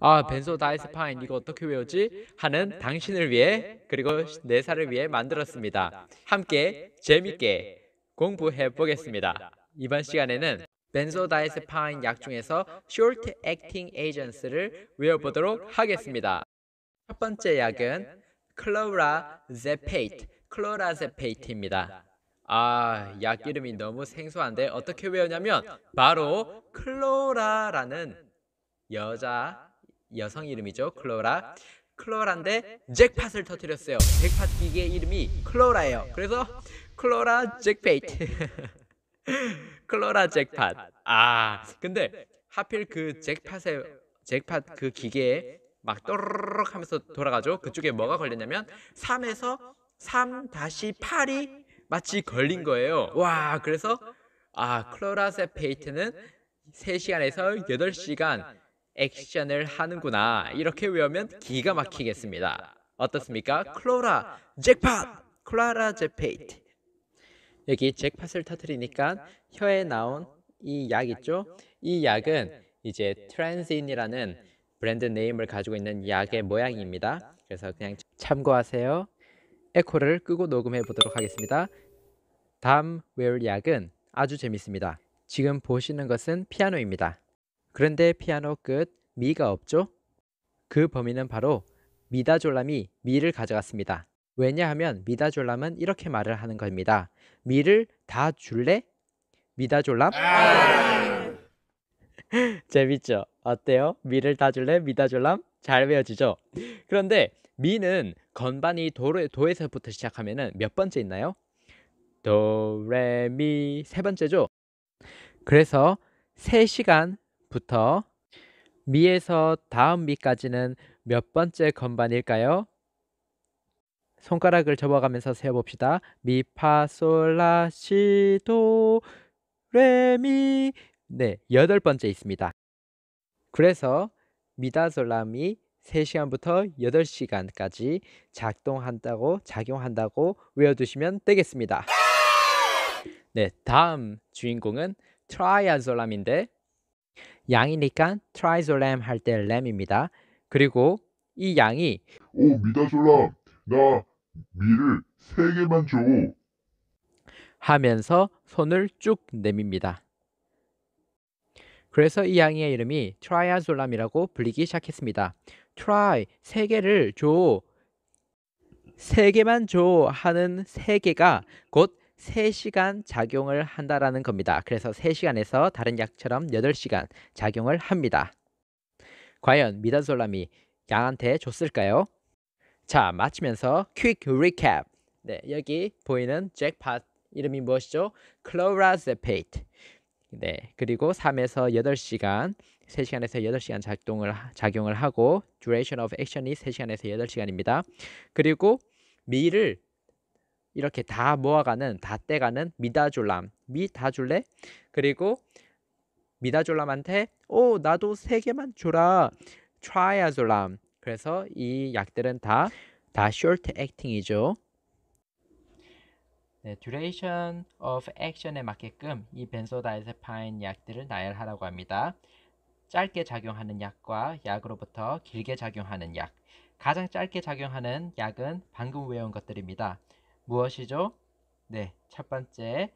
아 벤소다이스파인 이거 어떻게 외우지? 하는 당신을 위해 그리고 내 살을 위해 만들었습니다. 함께 재밌게 공부해 보겠습니다. 이번 시간에는 벤소다이스파인 약 중에서 쇼트 액팅 에이전스를 외워보도록 하겠습니다. 첫 번째 약은 클로라제페이트, 클로라제페이트입니다. 아, 약 이름이 너무 생소한데 어떻게 외우냐면 바로 클로라라는 여자 여성 이름이죠. 클로라. 클로라인데 잭팟을 터뜨렸어요. 잭팟 기계 이름이 클로라예요. 그래서 클로라 잭페이트. 클로라 잭팟. 아, 근데 하필 그 잭팟에 잭팟 그 기계에 막 또르륵 하면서 돌아가죠. 그쪽에 뭐가 걸렸냐면 3에서 3-8이 마치 걸린 거예요. 와, 그래서 아, 클로라 잭페이트는 3시간에서 8시간 액션을 하는구나. 이렇게 외우면 기가 막히겠습니다. 어떻습니까? 클로라 잭팟! 클라라 잭페이트. 여기 잭팟을 터뜨리니까 혀에 나온 이 약 있죠? 이 약은 이제 트랜스인이라는 브랜드 네임을 가지고 있는 약의 모양입니다. 그래서 그냥 참고하세요. 에코를 끄고 녹음해 보도록 하겠습니다. 다음 외울 약은 아주 재밌습니다. 지금 보시는 것은 피아노입니다. 그런데 피아노 끝 미가 없죠? 그 범인은 바로 미다졸람이 미를 가져갔습니다. 왜냐하면 미다졸람은 이렇게 말을 하는 겁니다. 미를 다 줄래? 미다졸람? 재밌죠? 어때요? 미를 다 줄래? 미다졸람? 잘 외워지죠? 그런데 미는 건반이 도로, 도에서부터 시작하면 몇 번째 있나요? 도레미 세 번째죠? 그래서 3시간 부터 미에서 다음 미까지는 몇 번째 건반일까요? 손가락을 접어가면서 세어봅시다. 미, 파, 솔, 라, 시, 도, 레, 미. 네, 여덟 번째 있습니다. 그래서 미다, 솔, 라, 미 3시간부터 8시간까지 작동한다고 작용한다고 외워두시면 되겠습니다. 네, 다음 주인공은 트라이안솔람인데 양이니까 트라이솔람할 때 램입니다. 그리고 이 양이 오 미다졸람 나 미를 세 개만 줘 하면서 손을 쭉 내밉니다. 그래서 이 양의 이름이 트라이아솔람이라고 불리기 시작했습니다. 트라이 3 개를 줘. 3 개만 줘 하는 3 개가 곧 3시간 작용을 한다라는 겁니다. 그래서 3시간에서 다른 약처럼 8시간 작용을 합니다. 과연 미다솔람이 양한테 줬을까요? 자, 마치면서 퀵 리캡. 네, 여기 보이는 잭팟 이름이 무엇이죠? 클로라세페이트. 네, 그리고 3에서 8시간, 3시간에서 8시간 작동을 작용을 하고 duration of action이 3시간에서 8시간입니다. 그리고 미를 이렇게 다 모아가는 다 떼가는 미다졸람 미다줄레 그리고 미다졸람한테 오 나도 세 개만 줘라 트라이아졸람 그래서 이 약들은 다 다 쇼트 액팅이죠 네, d 레이션 오브 액션에 맞게끔 이 벤소다이세파인 약들을 나열하라고 합니다. 짧게 작용하는 약과 약으로부터 길게 작용하는 약. 가장 짧게 작용하는 약은 방금 외운 것들입니다. 무엇이죠? 네, 첫 번째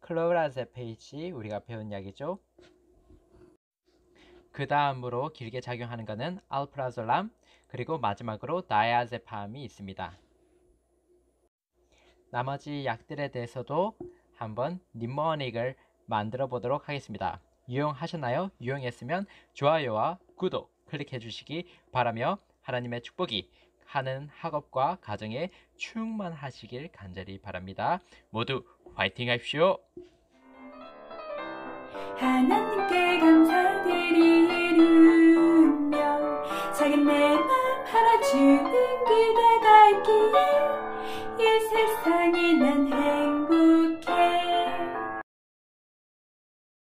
클로라제 페이지 우리가 배운 약이죠그 다음으로 길게 작용하는 것은 알프라졸람 그리고 마지막으로 다이아제팜이 있습니다. 나머지 약들에 대해서도 한번 님머닉을 만들어 보도록 하겠습니다. 유용하셨나요? 유용했으면 좋아요와 구독 클릭해 주시기 바라며 하나님의 축복이 하는 학업과 가정에 충만하시길 간절히 바랍니다. 모두 화이팅 하십시오. 하나님께 감사드리며 작은 내맘 알아주는 그대가 있기에 이 세상에 난 해.